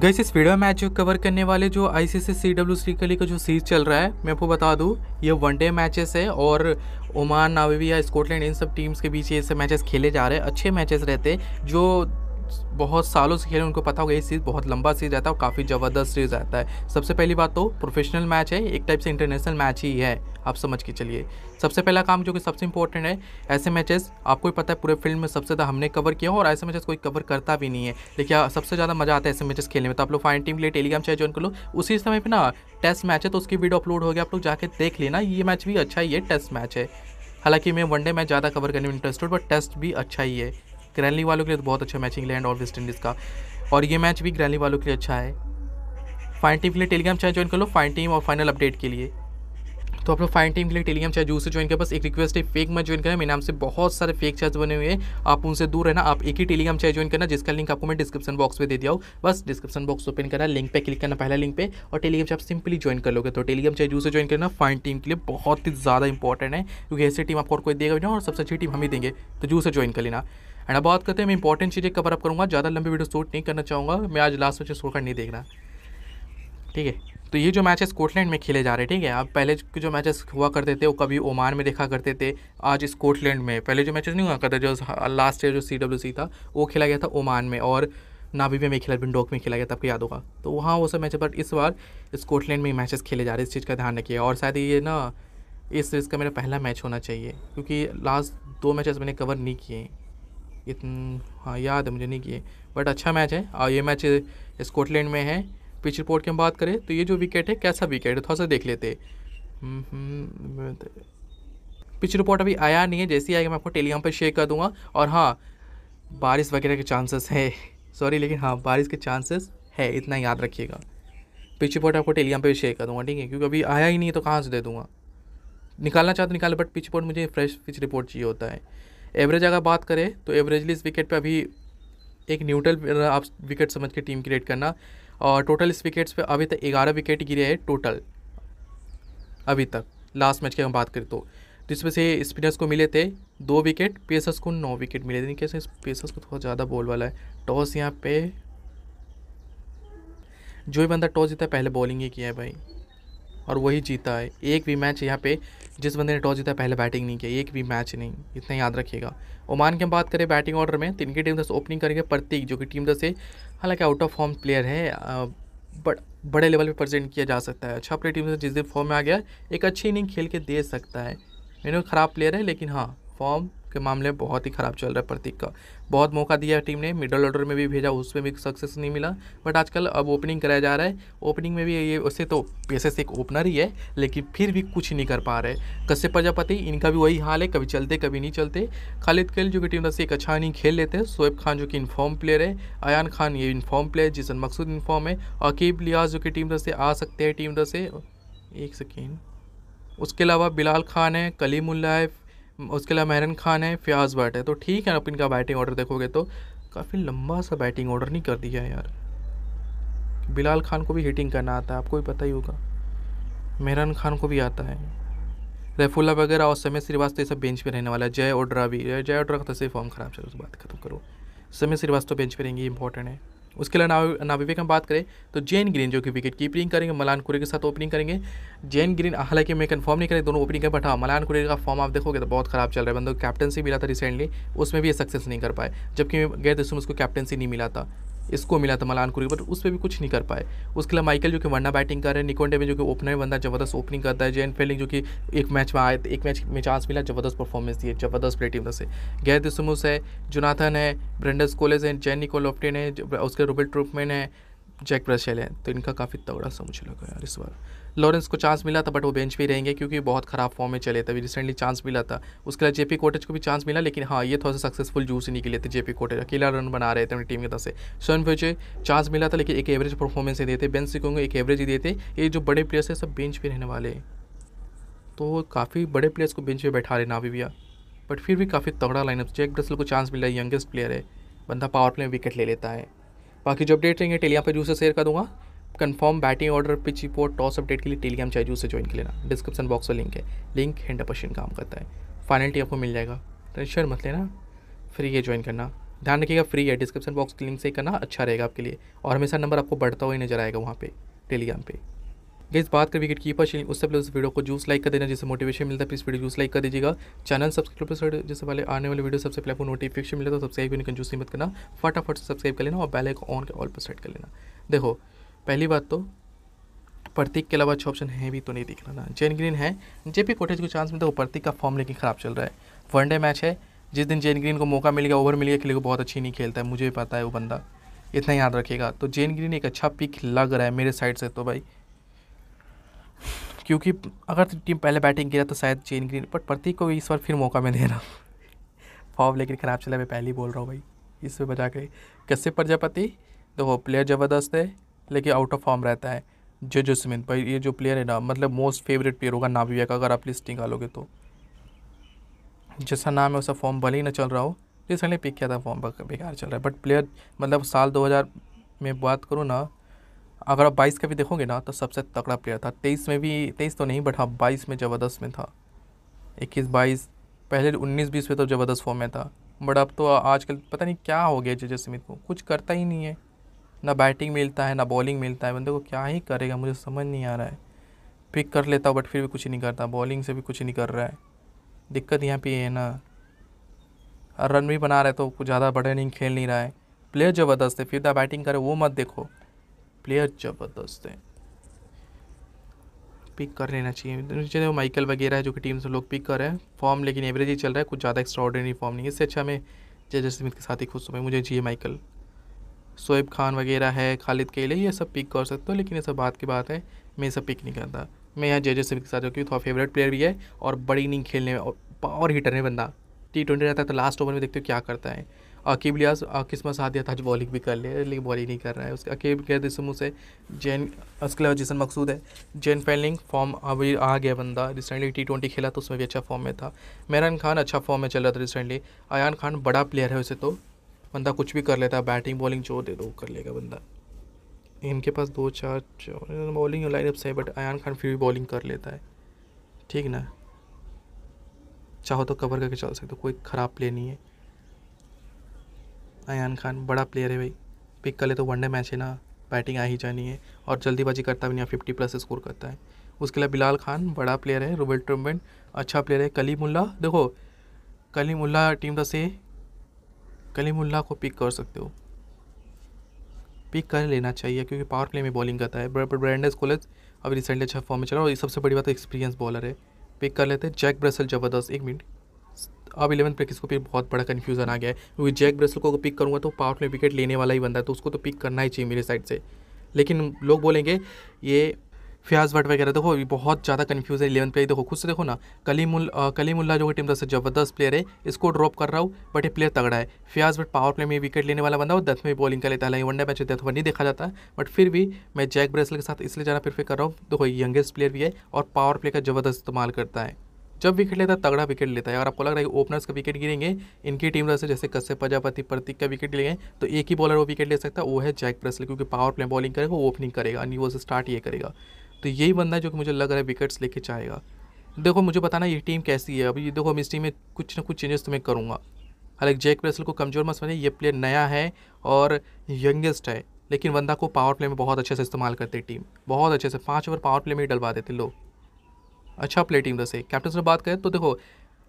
gas इस video match जो cover करने वाले जो आई सी सी सी डब्ल्यू सी कली का जो सीरीज चल रहा है मैं आपको बता दूं ये वनडे मैचेस है और ओमान नावेविया स्कॉटलैंड इन सब टीम्स के बीच ये सब मैचेस खेले जा रहे हैं अच्छे मैचेस रहते हैं जो बहुत सालों से खेल उनको पता होगा ये सीरीज बहुत लंबा सीरीज रहता है और काफ़ी ज़बरदस्त सीरीज रहता है सबसे पहली बात तो प्रोफेशनल मैच है एक टाइप से इंटरनेशनल मैच ही है आप समझ के चलिए सबसे पहला काम जो कि सबसे इंपॉर्टेंट है ऐसे मैचेस आपको ही पता है पूरे फील्ड में सबसे ज़्यादा हमने कवर किया और ऐसे मैचेस कोई कवर करता भी नहीं है देखिए सबसे ज़्यादा मजा आता है ऐसे मैचेस खेलने में तो आप लोग फाइन टीम के लिए टेलीग्राम चाहे ज्वाइन कर लो उसी समय पर ना टेस्ट मैच है तो उसकी वीडियो अपलोड हो गया आप लोग जाकर देख लेना ये मैच भी अच्छा ही है टेस्ट मैच है हालांकि मैं वनडे मैच ज़्यादा कवर करने में इंटरेस्टेड बट टेस्ट भी अच्छा ही है ग्रैनली वालों के लिए तो बहुत अच्छा मैच इंग्लैंड और वेस्ट इंडीज़ का और ये मैच भी ग्रैनली वालों के लिए अच्छा है फाइन टीम के लिए टेलीग्राम चैनल ज्वाइन कर लो फाइन टीम और फाइनल अपडेट के लिए तो आप लोग फाइन टीम के लिए टेलीग्राम चैनल जूस से ज्वाइन कर बस एक रिक्वेस्ट है फेक मैच ज्वाइन करें मेरे नाम से बहुत सारे फेक चैट्स बने हुए हैं आप उनसे दूर रहना आप एक ही टेलीग्राम चैनल ज्वाइन करना जिसका लिंक आपको मैं डिस्क्रिप्शन बॉक्स में दे दिया हूँ बस डिस्क्रिप्शन बॉक्स ओपन करना लिंक पर क्लिक करना पहला लिंक पर और टेलीग्राम से आप सिंपली ज्वाइन कर लोगे तो टेलीग्राम चैनल जूस से ज्वाइन करना फाइन टीम के लिए बहुत ही ज़्यादा इंपॉर्टेंट है क्योंकि ऐसी टीम आपको और कोई देगा भी ना और सबसे अच्छी टीम हम ही देंगे तो जूस से ज्वाइन कर लेना एंड अब बात करते हैं मैं इंपॉर्टेंट चीज़ें कवर अप करूँगा ज़्यादा लंबी वीडियो शूट नहीं करना चाहूँगा मैं आज लास्ट मैच छोड़कर नहीं देख रहा ठीक है तो ये जो मैच है स्कॉटलैंड में खेले जा रहे हैं ठीक है आप पहले जो मैचेस हुआ करते थे वो कभी ओमान में देखा करते थे आज स्कॉटलैंड में पहले जो मैचेस नहीं हुआ करते जो लास्ट ईयर जो सी डब्ल्यू सी था वो खेला गया था ओमान में और नाबीबे में खेला बिंडोक में खेला गया था आपको याद होगा तो वहाँ वो सब मैच बट इस बार स्कॉटलैंड में मैचेस खेले जा रहे हैं इस चीज़ का ध्यान रखिए और शायद ये ना इस सीरीज़ का मेरा पहला मैच होना चाहिए क्योंकि लास्ट दो मैचेस मैंने कवर नहीं किए इतना हाँ याद है मुझे नहीं किए बट अच्छा मैच है और ये मैच स्कॉटलैंड में है पिच रिपोर्ट की हम बात करें तो ये जो विकेट है कैसा विकेट है थोड़ा सा देख लेते पिच हम्म, रिपोर्ट अभी आया नहीं है जैसे ही आएगा मैं आपको टेलीग्राम पर शेयर कर दूंगा और हाँ बारिश वगैरह के चांसेस है सॉरी लेकिन हाँ बारिश के चांसेस है इतना याद रखिएगा पिच रिपोर्ट आपको टेलीग्राम पर शेयर कर दूँगा ठीक है क्योंकि अभी आया ही नहीं है तो कहाँ से दे दूँगा निकालना चाहते तो निकाले बट पिच रिपोर्ट मुझे फ्रेश पिच रिपोर्ट चाहिए होता है एवरेज अगर बात करें तो एवरेजली इस विकेट पर अभी एक न्यूट्रल आप विकेट समझ के टीम क्रिएट करना और टोटल इस विकेट्स पे अभी तक ग्यारह विकेट गिरे हैं टोटल अभी तक लास्ट मैच की हम बात करें तो जिसमें तो से स्पिनर्स को मिले थे दो विकेट पेसर्स को नौ विकेट मिले थे कैसे पेसर्स को थोड़ा ज़्यादा बॉल वाला है टॉस यहाँ पे जो भी बंदा टॉस जीता है पहले बॉलिंग ही किया है भाई और वही जीता है एक भी मैच यहाँ पे जिस बंदे ने टॉस जीता पहले बैटिंग नहीं किया एक भी मैच नहीं इतना याद रखिएगा ओमान की हम बात करें बैटिंग ऑर्डर में तो इनकी टीम दस ओपनिंग करेंगे प्रतीक जो कि टीम दस से हालांकि आउट ऑफ फॉर्म प्लेयर है बट बड़े लेवल पे प्रेजेंट किया जा सकता है अच्छा प्लेयर टीम से जिस दिन फॉर्म में आ गया एक अच्छी इनिंग खेल के दे सकता है मैंने खराब प्लेयर है लेकिन हाँ फॉर्म के मामले में बहुत ही ख़राब चल रहा है प्रतीक का बहुत मौका दिया टीम ने मिडल ऑर्डर में भी भेजा उसमें भी सक्सेस नहीं मिला बट आजकल अब ओपनिंग कराया जा रहा है ओपनिंग में भी ये वैसे तो पेशेस एक ओपनर ही है लेकिन फिर भी कुछ नहीं कर पा रहे कश्य प्रजापति इनका भी वही हाल है कभी चलते कभी नहीं चलते खालिद खेल जो कि टीम से एक अच्छा नहीं खेल लेते हैं सोएब खान जो कि इन्फॉर्म प्लेयर है अयान खान ये इन्फॉर्म प्लेयर है जिसन मकसूद इन्फॉर्म है अकीब लियाज जो कि टीम से आ सकते हैं टीम से एक सेकेंड उसके अलावा बिलाल खान है कलीमुल्ला है उसके अलावा मैरन खान है फ्याज भट्ट है तो ठीक है आप इनका बैटिंग ऑर्डर देखोगे तो काफ़ी लंबा सा बैटिंग ऑर्डर नहीं कर दिया है यार बिलाल खान को भी हिटिंग करना आता है आपको भी पता ही होगा मेहरान खान को भी आता है रैफुल्ला वगैरह और समय श्रीवास्तव सब बेंच पे रहने वाला है जय ओड्रा भी जय ओड्रा का तो सिर्फ फॉर्म खराब चलो उस बात खत्म करो समय श्रीवास्तव बेंच पे रहेंगे इंपॉर्टेंट है उसके अलावा ना विवेक हम बात करें तो जेन ग्रीन जो कि विकेट कीपरिंग करेंगे मलान कुरे के साथ ओपनिंग करेंगे जेन ग्रीन हालांकि मैं कंफर्म नहीं करें दोनों ओपनिंग कर बैठा मलान कुरे का फॉर्म आप देखोगे तो बहुत खराब चल रहा है बंदो कैप्टनसी मिला था रिसेंटली उसमें भी ये सक्सेस नहीं कर पाए जबकि गैर दिसुम उसको कैप्टनसी नहीं मिला था इसको मिला था मलान कुरी बट उस पर भी कुछ नहीं कर पाए उसके लिए माइकल जो कि वरना बैटिंग कर रहे हैं निकोंडे में जो कि ओपनर बंदा जबरदस्त ओपनिंग करता है जैन फेलिंग जो कि एक मैच में आए एक मैच में चांस मिला जबरदस्त परफॉर्मेंस दिए जबरदस्त प्ले टीम से गैर दिसमुस है जुनाथन है ब्रेंडस कोलेज है जैन निकोल ऑप्टेन है उसके रोबर्ट ट्रूपमैन है जैक ब्रशेल है तो इनका काफ़ी तगड़ा समझ लगा यार इस बार लॉरेंस को चांस मिला था बट वो बेंच पे रहेंगे क्योंकि बहुत ख़राब फॉर्म में चले थे अभी रिसेंटली चांस मिला था उसके अलावा जेपी कोटेज को भी चांस मिला लेकिन हाँ ये थोड़ा सा सक्सेसफुल जूस ही निकले थे जेपी कोटेज अकेला रन बना रहे थे अपनी टीम की तरफ से सोन फ्यूचे चांस मिला था लेकिन एक एवरेज परफॉर्मेंस ही देते बेंच सिकोंगे एक एवरेज ही देते ये जो बड़े प्लेयर्स हैं सब बेंच पर रहने वाले हैं तो काफ़ी बड़े प्लेयर्स को बेंच पर बैठा रहे ना अभी भैया बट फिर भी काफ़ी तगड़ा लाइनअप जैक ब्रसल को चांस मिला है यंगेस्ट प्लेयर है बंदा पावर प्ले में विकेट ले लेता है बाकी जो अपडेट रहेंगे टेलियाँ पर जूसर शेयर कर दूंगा confirm batting order pitch report toss update के लिए टेलीग्राम चाहिए उसे ज्वाइन कर लेना डिस्क्रिप्शन बॉक्स में लिंक है लिंक हैंड पर्सन काम करता है फाइनल आपको मिल जाएगा टेंशन तो मत लेना फ्री है ज्वाइन करना ध्यान रखिएगा फ्री है डिस्क्रिप्शन बॉक्स की लिंक से करना अच्छा रहेगा आपके लिए और हमेशा नंबर आपको बढ़ता हुआ ही नजर आएगा वहाँ पे टेलीग्राम पे गई बात कर विकेट कीपर शिलिंग उससे पहले उस वीडियो को जूस लाइक कर देना जिससे मोटिवेशन मिलता है प्लीज वीडियो जूस लाइक कर दीजिएगा चैनल सब्सक्राइब कर जैसे पहले आने वाले वीडियो सबसे पहले आपको नोटिफिकेशन मिले तो सब्सक्राइब करने जूस मत करना फटाफट से सब्सक्राइब कर लेना और बेल आइकॉन ऑन के ऑल पर सेट कर लेना देखो पहली बात तो प्रतीक के अलावा अच्छे ऑप्शन है भी तो नहीं दिख रहा ना जेन ग्रीन है जेपी कोटेज को चांस मिलता है वो प्रतीक का फॉर्म लेकिन ख़राब चल रहा है वनडे मैच है जिस दिन जेन ग्रीन को मौका मिलेगा ओवर मिलेगा गया लिए को बहुत अच्छी नहीं खेलता है मुझे भी पता है वो बंदा इतना याद रखेगा तो जेन ग्रीन एक अच्छा पिक लग रहा है मेरे साइड से तो भाई क्योंकि अगर टीम पहले बैटिंग किया तो शायद जैन ग्रीन बट प्रतीक को इस बार फिर मौका में देना रहा फॉर्म लेकिन ख़राब चला मैं पहले ही बोल रहा हूँ भाई पर बजा के कश्यप प्रजापति देखो प्लेयर ज़बरदस्त है लेकिन आउट ऑफ फॉर्म रहता है जो जो सिमिन पर ये जो प्लेयर है ना मतलब मोस्ट फेवरेट प्लेयर होगा नाविया का अगर आप लिस्ट निकालोगे तो जैसा नाम है वैसा फॉर्म भले ही ना चल रहा हो रिसेंटली पिक किया था फॉर्म बेकार चल रहा है बट प्लेयर मतलब साल 2000 में बात करूँ ना अगर आप बाईस का भी देखोगे ना तो सबसे तगड़ा प्लेयर था तेईस में भी तेईस तो नहीं बट हाँ बाईस में ज़बरदस्त में था इक्कीस बाईस पहले उन्नीस बीस में तो ज़बरदस्त फॉर्म में था बट अब तो आजकल पता नहीं क्या हो गया जजे स्मिथ को कुछ करता ही नहीं है ना बैटिंग मिलता है ना बॉलिंग मिलता है बंदे को क्या ही करेगा मुझे समझ नहीं आ रहा है पिक कर लेता हूँ बट फिर भी कुछ नहीं करता बॉलिंग से भी कुछ नहीं कर रहा है दिक्कत यहाँ पे है ना और रन भी बना रहे तो कुछ ज़्यादा बड़े नहीं खेल नहीं रहा है प्लेयर ज़बरदस्त है फिर तो बैटिंग करे वो मत देखो प्लेयर ज़बरदस्त है पिक कर लेना चाहिए मुझे माइकल वगैरह है जो कि टीम से लोग पिक कर रहे हैं फॉर्म लेकिन एवरेज ही चल रहा है कुछ ज़्यादा एक्स्ट्रा ऑर्डिनरी फॉर्म नहीं है इससे अच्छा मैं जय जस्मित के साथ ही खुश हूँ मुझे चाहिए माइकल शोएब खान वगैरह है खालिद केले ये सब पिक कर सकते हो लेकिन ये सब बात की बात है मैं ये सब पिक नहीं करता मैं यहाँ जे जे सिंह के साथ क्योंकि थोड़ा फेवरेट प्लेयर भी है और बड़ी इनिंग खेलने में और पावर हीटर है बंदा टी ट्वेंटी रहता है तो लास्ट ओवर में देखते हो क्या करता है अकीब लियास किस्मत साथ दिया था आज बॉलिंग भी कर लिया लेकिन बॉलिंग नहीं कर रहा है उसके अकीब के समूह से जैन उसके अलावा जिसन मकसूद है जैन फैलिंग फॉर्म अभी आ गया बंदा रिसेंटली टी ट्वेंटी खेला तो उसमें भी अच्छा फॉर्म में था मेहरान खान अच्छा फॉर्म में चल रहा था रिसेंटली अयान खान बड़ा प्लेयर है उसे तो बंदा कुछ भी कर लेता है बैटिंग बॉलिंग जो दे दो कर लेगा बंदा इनके पास दो चार बॉलिंग लाइन अप सही बट आयान खान फिर भी बॉलिंग कर लेता है ठीक ना चाहो तो कवर करके चल सकते हो कोई ख़राब प्ले नहीं है अयान खान बड़ा प्लेयर है भाई पिक कर ले तो वनडे मैच है ना बैटिंग आ ही जानी है और जल्दीबाजी करता भी नहीं फिफ्टी प्लस स्कोर करता है उसके लिए बिलाल खान बड़ा प्लेयर है रोबेट ट्रम्बेंट अच्छा प्लेयर है कलीमुल्ला देखो कलीमुल्ला टीम द तो से कलीमुल्ला को पिक कर सकते हो पिक कर लेना चाहिए क्योंकि पावर प्ले में बॉलिंग करता है ब्रैंडस कॉलेज अभी रिसेंटली अच्छा फॉर्म में चला और ये सबसे बड़ी बात एक्सपीरियंस बॉलर है पिक कर लेते हैं जैक ब्रेसल ज़बरदस्त एक मिनट अब इलेवन पे किसको फिर बहुत बड़ा कन्फ्यूजन आ गया है क्योंकि जैक ब्रेसल को अगर पिक करूँगा तो पावर प्ले विकेट लेने वाला ही बंदा है तो उसको तो पिक करना ही चाहिए मेरे साइड से लेकिन लोग बोलेंगे ये फयाज भट वगैरह देखो अभी बहुत ज़्यादा कन्फ्यूज है इलेवन प्लेयर देखो खुद से देखो ना कलीमुल कलीमुल्ला जो कि टीम दस जबरदस्त प्लेयर है इसको ड्रॉप कर रहा हूँ बट ये प्लेयर तगड़ा है फ्याज भट पावर प्ले में विकेट लेने वाला बंदा और दस में भी बॉलिंग कर लेता है वनडे मैच डेथ में नहीं देखा जाता बट फिर भी मैं जैक ब्रेसल के साथ इसलिए जाना प्रेफर कर रहा हूँ देखो यंगेस्ट प्लेयर भी है और पावर प्ले का जबरदस्त इस्तेमाल करता है जब विकेट लेता है तगड़ा विकेट लेता है अगर आपको लग रहा है कि ओपनर्स का विकेट गिरेंगे इनकी टीम से जैसे कश्यप प्रजापति प्रतीक का विकेट लेंगे तो एक ही बॉलर वो विकेट ले सकता है वो है जैक प्रेसल क्योंकि पावर प्ले बॉलिंग करेगा वो ओपनिंग करेगा नहीं वो स्टार्ट ये करेगा तो यही बंदा है जो कि मुझे लग रहा है विकेट्स लेके चाहेगा देखो मुझे बताना ये टीम कैसी है अभी देखो हम इस टीम में कुछ ना कुछ चेंजेस तो मैं करूँगा हालांकि जैक प्रेसल को कमज़ोर मत समझे ये प्लेयर नया है और यंगेस्ट है लेकिन बंदा को पावर प्ले में बहुत अच्छे से इस्तेमाल करते टीम बहुत अच्छे से पाँच ओवर पावर प्ले में ही डलवा देते लोग अच्छा प्ले टीम दस कैप्टन से बात करें तो देखो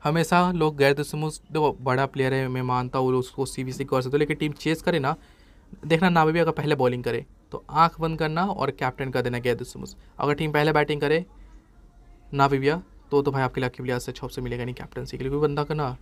हमेशा लोग गैर दसमूस देखो बड़ा प्लेयर है मैं मानता हूँ उसको सी बी सी कर सकते लेकिन टीम चेस करे ना देखना भी का पहले बॉलिंग करे तो आंख बंद करना और कैप्टन कर देना गया दुसमस अगर टीम पहले बैटिंग करे ना विविया तो तो भाई आपके लकी लिहाज से अच्छा से मिलेगा नहीं कैप्टनसी के लिए कोई बंदा करना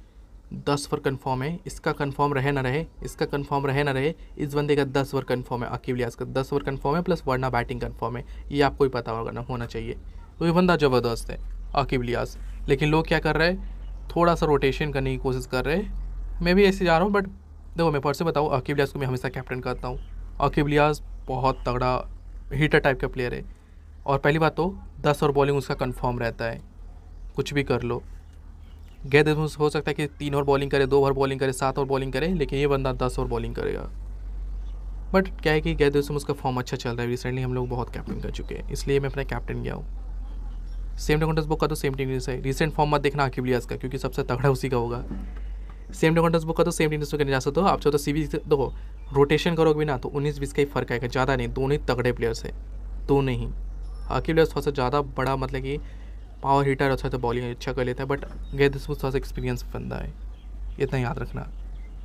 दस ओवर कन्फर्म है इसका कन्फर्म रहे ना रहे इसका कन्फर्म रहे ना रहे इस बंदे का दस ओवर कन्फर्म है अकीब लियाज का दस ओवर कन्फर्म है प्लस वरना बैटिंग कन्फर्म है ये आपको ही पता होगा ना होना चाहिए तो ये बंदा ज़बरदस्त है अकीब लियाज लेकिन लोग क्या कर रहे हैं थोड़ा सा रोटेशन करने की कोशिश कर रहे हैं मैं भी ऐसे जा रहा हूँ बट देखो मैं से बताऊँ अकीब लियाज को मैं हमेशा कैप्टन करता हूँ अकीब लियाज बहुत तगड़ा हीटर टाइप का प्लेयर है और पहली बात तो दस और बॉलिंग उसका कन्फर्म रहता है कुछ भी कर लो गैर हो सकता है कि तीन ओवर बॉलिंग करे दो ओवर बॉलिंग करे सात ओवर बॉलिंग करे लेकिन ये बंदा दस ओवर बॉलिंग करेगा बट क्या है कि गैद उसका फॉर्म अच्छा चल रहा है रिसेंटली हम लोग बहुत कैप्टन कर चुके हैं इसलिए मैं अपना कैप्टन गया हूँ सेम डे कॉन्टेस्ट बुक का तो सेम टीम है रिसेंट फॉर्म मत देखना आखिर का क्योंकि सबसे तगड़ा उसी का होगा सेम डे कॉन्टेस्ट बुक का तो सेम टीम से नहीं जा सकते हो आप चाहो तो सी देखो रोटेशन करोगे भी ना तो उन्नीस बीस का ही फर्क आएगा ज़्यादा नहीं दोनों ही तगड़े प्लेयर्स है दो नहीं अकेले प्लेयर्स थोड़ा सा ज़्यादा बड़ा मतलब कि पावर हीटर अच्छा तो बॉलिंग अच्छा कर लेता है बट गेद थोड़ा सा एक्सपीरियंस बंदा है इतना याद रखना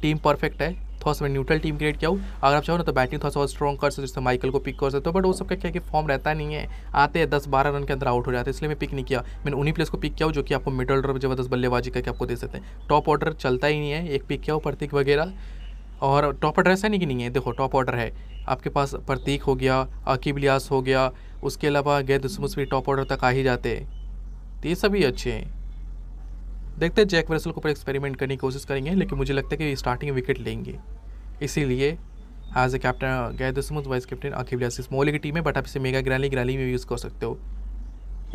टीम परफेक्ट है थोड़ा सा मैं न्यूट्रल टीम क्रिएट किया हूँ अगर आप चाहो ना तो बैटिंग थोड़ा सा स्ट्रॉन्ग कर सकते हो जैसे माइकल को पिक कर सकते हो बट वो सबका क्या कि फॉर्म रहता नहीं है आते हैं दस बारह रन के अंदर आउट हो जाते हैं इसलिए मैं पिक नहीं किया मैंने उन्हीं प्लेस को पिक किया जो कि आपको मिडल ऑर्डर जबरदस्त बल्लेबाजी करके आपको दे सकते हैं टॉप ऑर्डर चलता ही नहीं है एक पिक किया हो प्रतीक वगैरह और टॉप ऑर्डर है नहीं कि नहीं है देखो टॉप ऑर्डर है आपके पास प्रतीक हो गया अकीबलियास लियास हो गया उसके अलावा गैर भी टॉप ऑर्डर तक आ ही जाते हैं तो ये सभी अच्छे हैं देखते हैं जैक वर्सल के ऊपर एक्सपेरिमेंट करने की कोशिश करेंगे लेकिन मुझे लगता है कि स्टार्टिंग विकेट लेंगे इसीलिए एज ए कैप्टन गैर वाइस कैप्टन आकिब लियास इस मोहल्ले की टीम है बट आप इसे मेगा ग्रैली ग्रैली में यूज़ कर सकते हो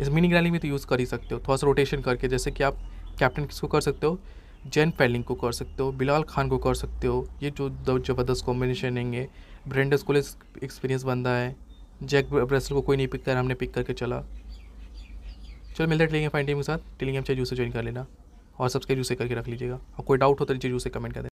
इस मिनी ग्रैली में तो यूज़ कर ही सकते हो थोड़ा सा रोटेशन करके जैसे कि आप कैप्टन किसको कर सकते हो जैन पेलिंग को कर सकते हो बिलाल खान को कर सकते हो ये जो ज़बरदस्त कॉम्बिनेशन रहेंगे ब्रेंडस को एक्सपीरियंस बंदा है जैक ब्रेसल को कोई नहीं पिक कर हमने पिक करके चला चलो मिलते हैं टेलिंग फाइन टीम के साथ टेलिंग एम चाहे जूसे ज्वाइन कर लेना और सब्सक्राइब जूसे करके रख लीजिएगा और कोई डाउट हो तो नीचे जूसे कमेंट कर